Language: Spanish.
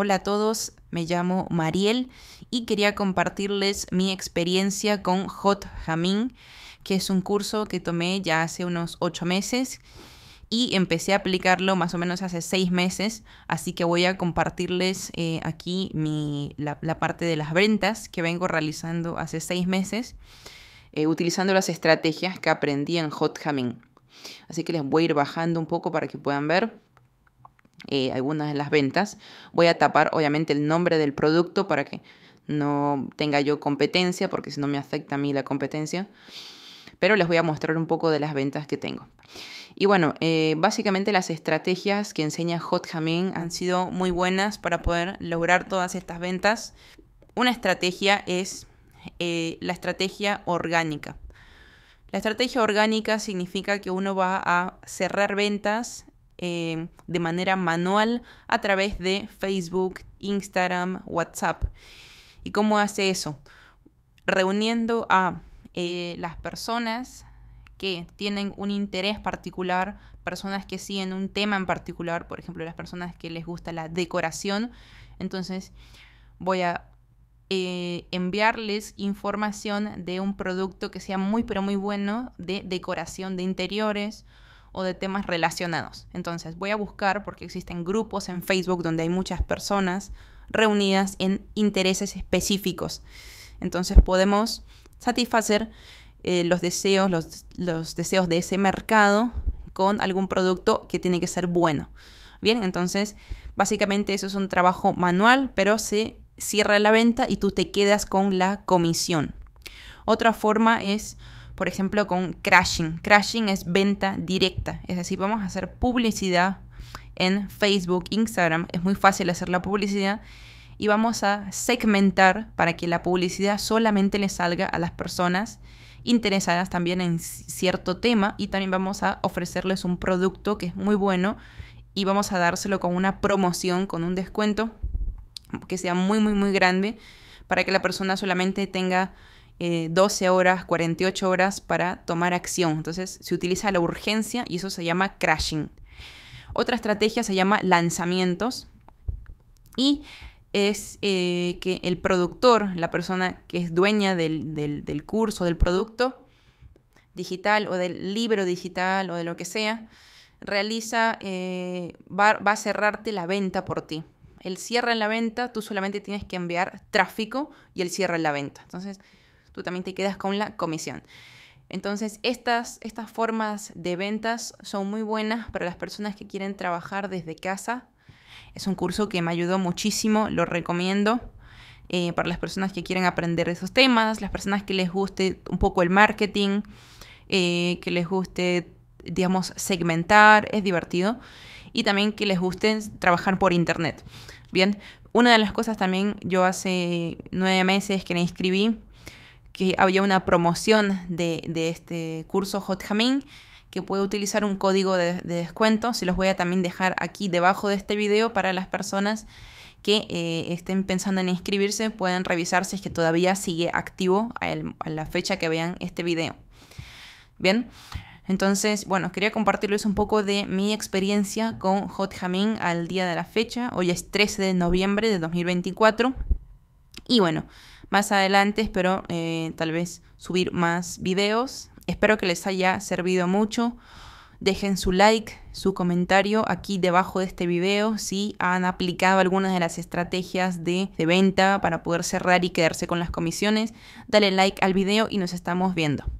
Hola a todos, me llamo Mariel y quería compartirles mi experiencia con Hot Jamin, que es un curso que tomé ya hace unos ocho meses y empecé a aplicarlo más o menos hace seis meses, así que voy a compartirles eh, aquí mi, la, parte de las ventas que vengo realizando hace seis meses, eh, utilizando las estrategias que aprendí en Hot Jamin. Así que les voy a ir bajando un poco para que puedan ver. Eh, algunas de las ventas. Voy a tapar obviamente el nombre del producto para que no tenga yo competencia, porque si no me afecta a mí la competencia. Pero les voy a mostrar un poco de las ventas que tengo. Y bueno, eh, básicamente las estrategias que enseña Hot han sido muy buenas para poder lograr todas estas ventas. Una estrategia es eh, la estrategia orgánica. La estrategia orgánica significa que uno va a cerrar ventas Em, de manera manual a través de Facebook, Instagram, WhatsApp. ¿Y cómo hace eso? Reuniendo a eh, las personas que tienen un interés particular, personas que siguen un tema en particular, por ejemplo, las personas que les gusta la decoración. Entonces, voy a eh, enviarles información de un producto que sea muy, pero muy bueno de decoración de interiores o de temas relacionados. Entonces voy a buscar, porque existen grupos en Facebook donde hay muchas personas reunidas en intereses específicos. Entonces podemos satisfacer eh, los deseos, los deseos de ese mercado con algún producto que tiene que ser bueno. Bien, entonces básicamente eso es un trabajo manual, pero se cierra la venta y tú te quedas con la comisión. Otra forma es por ejemplo, con crashing. Crashing es venta directa, es decir, vamos a hacer publicidad en Facebook, Instagram, es muy fácil hacer la publicidad y vamos a segmentar para que la publicidad solamente le salga a las personas interesadas también en cierto tema y también vamos a ofrecerles un producto que es muy bueno y vamos a dárselo con una promoción, con un descuento que sea muy, muy, muy grande para que la persona solamente tenga 12 eh, horas, 48 horas para tomar acción. Entonces se utiliza la urgencia y eso se llama crashing. Otra estrategia se llama lanzamientos y es eh, que el productor, la persona que es dueña del, curso, del producto digital o del libro digital o de lo que sea, realiza, eh, va, a cerrarte la venta por ti el cierre en la venta, tú solamente tienes que enviar tráfico y el cierre en la venta. Entonces, tú también te quedas con la comisión. Entonces, estas, estas formas de ventas son muy buenas para las personas que quieren trabajar desde casa. Es un curso que me ayudó muchísimo, lo recomiendo. Eh, para las personas que quieren aprender esos temas, las personas que les guste un poco el marketing, eh, que les guste, digamos, segmentar, es divertido, y también que les guste trabajar por internet. Bien, una de las cosas también, yo hace nueve meses que me inscribí que había una promoción de, este curso Hot que puede utilizar un código de, descuento. Se los voy a también dejar aquí debajo de este video para las personas que eh, estén pensando en inscribirse pueden revisar si es que todavía sigue activo a, la fecha que vean este video. Bien, entonces, bueno, quería compartirles un poco de mi experiencia con Hot al día de la fecha. Hoy es 13 de noviembre de 2024. Y bueno, más adelante. Espero eh, tal vez subir más videos. Espero que les haya servido mucho. Dejen su like, su comentario aquí debajo de este video si han aplicado algunas de las estrategias de, de venta para poder cerrar y quedarse con las comisiones. Dale like al video y nos estamos viendo.